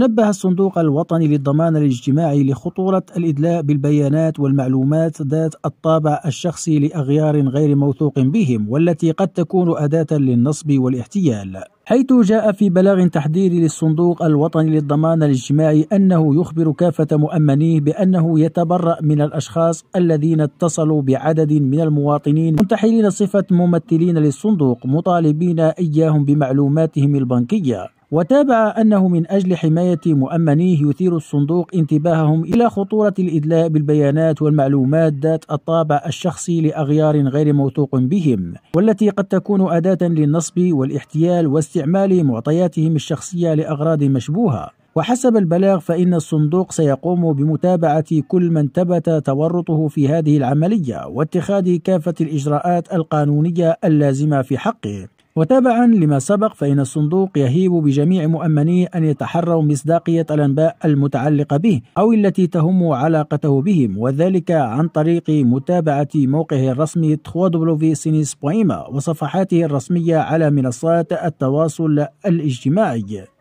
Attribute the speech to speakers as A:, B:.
A: نبه الصندوق الوطني للضمان الاجتماعي لخطورة الإدلاء بالبيانات والمعلومات ذات الطابع الشخصي لأغيار غير موثوق بهم والتي قد تكون أداة للنصب والاحتيال حيث جاء في بلاغ تحذيري للصندوق الوطني للضمان الاجتماعي أنه يخبر كافة مؤمنيه بأنه يتبرأ من الأشخاص الذين اتصلوا بعدد من المواطنين منتحلين صفة ممثلين للصندوق مطالبين إياهم بمعلوماتهم البنكية وتابع أنه من أجل حماية مؤمنيه يثير الصندوق انتباههم إلى خطورة الإدلاء بالبيانات والمعلومات ذات الطابع الشخصي لأغيار غير موثوق بهم والتي قد تكون أداة للنصب والاحتيال واستعمال معطياتهم الشخصية لأغراض مشبوهة وحسب البلاغ فإن الصندوق سيقوم بمتابعة كل من ثبت تورطه في هذه العملية واتخاذ كافة الإجراءات القانونية اللازمة في حقه وتابعا لما سبق فإن الصندوق يهيب بجميع مؤمنيه أن يتحروا مصداقية الأنباء المتعلقة به أو التي تهم علاقته بهم وذلك عن طريق متابعة موقعه الرسمي www.sinis.com وصفحاته الرسمية على منصات التواصل الاجتماعي